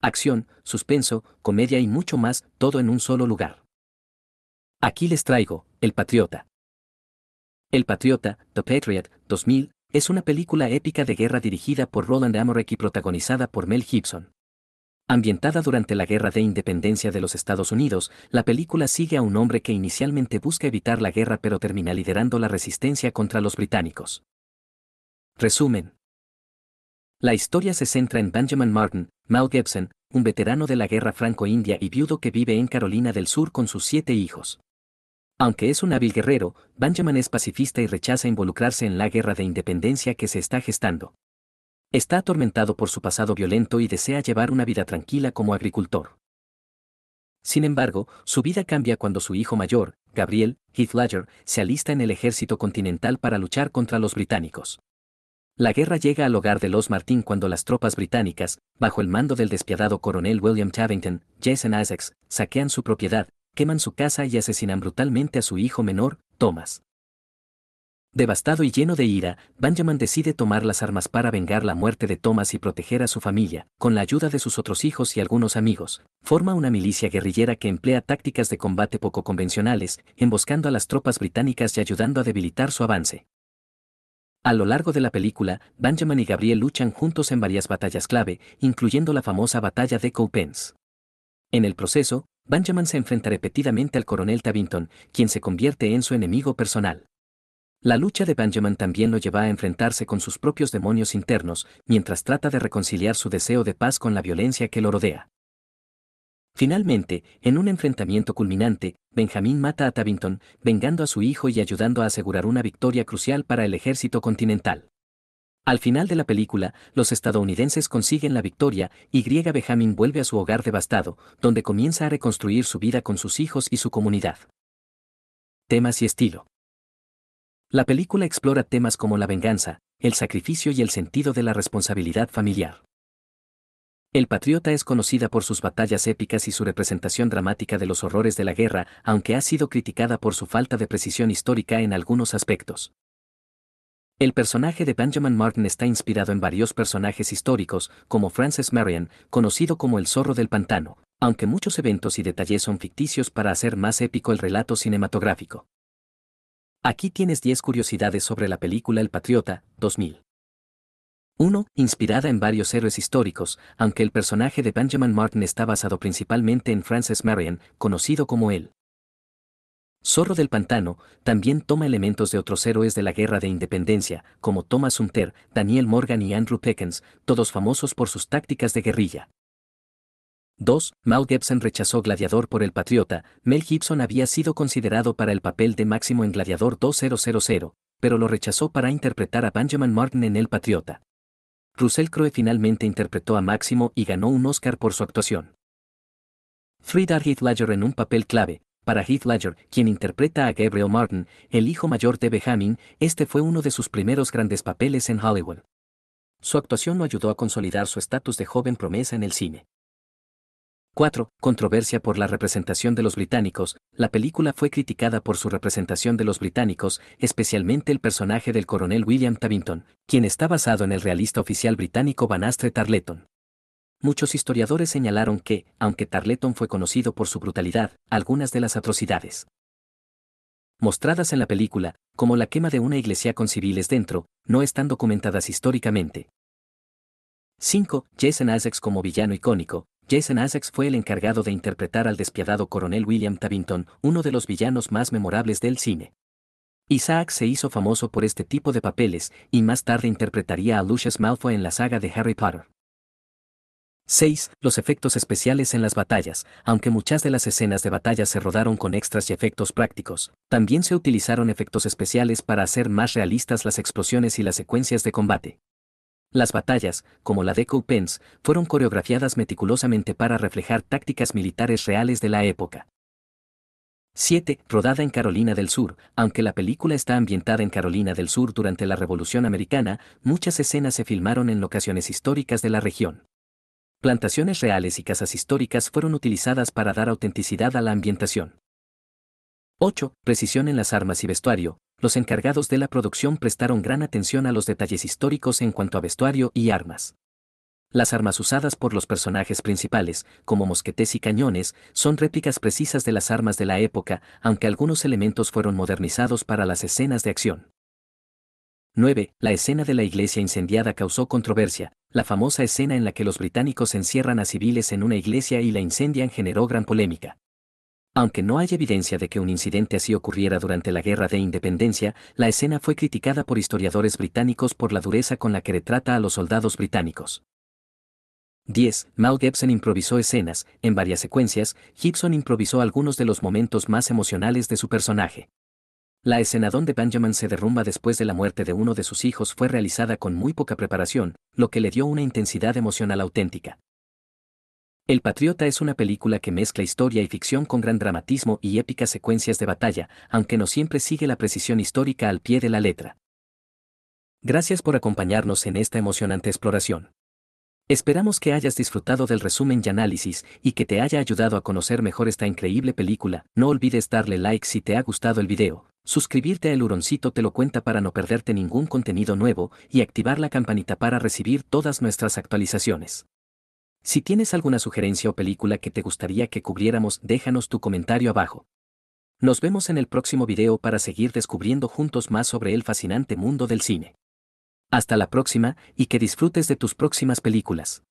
acción, suspenso, comedia y mucho más, todo en un solo lugar. Aquí les traigo, El Patriota. El Patriota, The Patriot, 2000, es una película épica de guerra dirigida por Roland Emmerich y protagonizada por Mel Gibson. Ambientada durante la Guerra de Independencia de los Estados Unidos, la película sigue a un hombre que inicialmente busca evitar la guerra pero termina liderando la resistencia contra los británicos. Resumen. La historia se centra en Benjamin Martin, Mel Gibson, un veterano de la guerra franco-india y viudo que vive en Carolina del Sur con sus siete hijos. Aunque es un hábil guerrero, Benjamin es pacifista y rechaza involucrarse en la guerra de independencia que se está gestando. Está atormentado por su pasado violento y desea llevar una vida tranquila como agricultor. Sin embargo, su vida cambia cuando su hijo mayor, Gabriel, Heath Ledger, se alista en el ejército continental para luchar contra los británicos. La guerra llega al hogar de los Martín cuando las tropas británicas, bajo el mando del despiadado coronel William Tavington, Jason Isaacs, saquean su propiedad, queman su casa y asesinan brutalmente a su hijo menor, Thomas. Devastado y lleno de ira, Benjamin decide tomar las armas para vengar la muerte de Thomas y proteger a su familia. Con la ayuda de sus otros hijos y algunos amigos, forma una milicia guerrillera que emplea tácticas de combate poco convencionales, emboscando a las tropas británicas y ayudando a debilitar su avance. A lo largo de la película, Benjamin y Gabriel luchan juntos en varias batallas clave, incluyendo la famosa batalla de Cowpens. En el proceso, Benjamin se enfrenta repetidamente al coronel Tabinton, quien se convierte en su enemigo personal. La lucha de Benjamin también lo lleva a enfrentarse con sus propios demonios internos, mientras trata de reconciliar su deseo de paz con la violencia que lo rodea. Finalmente, en un enfrentamiento culminante, Benjamín mata a Tavington, vengando a su hijo y ayudando a asegurar una victoria crucial para el ejército continental. Al final de la película, los estadounidenses consiguen la victoria y Griega Benjamin vuelve a su hogar devastado, donde comienza a reconstruir su vida con sus hijos y su comunidad. Temas y estilo. La película explora temas como la venganza, el sacrificio y el sentido de la responsabilidad familiar. El Patriota es conocida por sus batallas épicas y su representación dramática de los horrores de la guerra, aunque ha sido criticada por su falta de precisión histórica en algunos aspectos. El personaje de Benjamin Martin está inspirado en varios personajes históricos, como Francis Marion, conocido como el zorro del pantano, aunque muchos eventos y detalles son ficticios para hacer más épico el relato cinematográfico. Aquí tienes 10 curiosidades sobre la película El Patriota, 2000. 1. Inspirada en varios héroes históricos, aunque el personaje de Benjamin Martin está basado principalmente en Francis Marion, conocido como él. Zorro del Pantano, también toma elementos de otros héroes de la Guerra de Independencia, como Thomas Hunter, Daniel Morgan y Andrew Pickens, todos famosos por sus tácticas de guerrilla. 2. Mal Gibson rechazó Gladiador por El Patriota. Mel Gibson había sido considerado para el papel de máximo en Gladiador 2000, pero lo rechazó para interpretar a Benjamin Martin en El Patriota. Russell Crowe finalmente interpretó a Máximo y ganó un Oscar por su actuación. Frida Heath Ledger en un papel clave. Para Heath Ledger, quien interpreta a Gabriel Martin, el hijo mayor de Benjamin, este fue uno de sus primeros grandes papeles en Hollywood. Su actuación lo ayudó a consolidar su estatus de joven promesa en el cine. 4. Controversia por la representación de los británicos. La película fue criticada por su representación de los británicos, especialmente el personaje del coronel William Tavington, quien está basado en el realista oficial británico Banastre Tarleton. Muchos historiadores señalaron que, aunque Tarleton fue conocido por su brutalidad, algunas de las atrocidades mostradas en la película, como la quema de una iglesia con civiles dentro, no están documentadas históricamente. 5. Jason Isaacs como villano icónico. Jason Isaacs fue el encargado de interpretar al despiadado coronel William Tabington, uno de los villanos más memorables del cine. Isaac se hizo famoso por este tipo de papeles y más tarde interpretaría a Lucius Malfoy en la saga de Harry Potter. 6. Los efectos especiales en las batallas. Aunque muchas de las escenas de batalla se rodaron con extras y efectos prácticos, también se utilizaron efectos especiales para hacer más realistas las explosiones y las secuencias de combate. Las batallas, como la de Coupens, fueron coreografiadas meticulosamente para reflejar tácticas militares reales de la época. 7. Rodada en Carolina del Sur. Aunque la película está ambientada en Carolina del Sur durante la Revolución Americana, muchas escenas se filmaron en locaciones históricas de la región. Plantaciones reales y casas históricas fueron utilizadas para dar autenticidad a la ambientación. 8. Precisión en las armas y vestuario los encargados de la producción prestaron gran atención a los detalles históricos en cuanto a vestuario y armas. Las armas usadas por los personajes principales, como mosquetes y cañones, son réplicas precisas de las armas de la época, aunque algunos elementos fueron modernizados para las escenas de acción. 9. La escena de la iglesia incendiada causó controversia. La famosa escena en la que los británicos encierran a civiles en una iglesia y la incendian generó gran polémica. Aunque no hay evidencia de que un incidente así ocurriera durante la Guerra de Independencia, la escena fue criticada por historiadores británicos por la dureza con la que retrata a los soldados británicos. 10. Mal Gibson improvisó escenas, en varias secuencias, Gibson improvisó algunos de los momentos más emocionales de su personaje. La escena donde Benjamin se derrumba después de la muerte de uno de sus hijos fue realizada con muy poca preparación, lo que le dio una intensidad emocional auténtica. El Patriota es una película que mezcla historia y ficción con gran dramatismo y épicas secuencias de batalla, aunque no siempre sigue la precisión histórica al pie de la letra. Gracias por acompañarnos en esta emocionante exploración. Esperamos que hayas disfrutado del resumen y análisis y que te haya ayudado a conocer mejor esta increíble película. No olvides darle like si te ha gustado el video, suscribirte a El Huroncito te lo cuenta para no perderte ningún contenido nuevo y activar la campanita para recibir todas nuestras actualizaciones. Si tienes alguna sugerencia o película que te gustaría que cubriéramos, déjanos tu comentario abajo. Nos vemos en el próximo video para seguir descubriendo juntos más sobre el fascinante mundo del cine. Hasta la próxima y que disfrutes de tus próximas películas.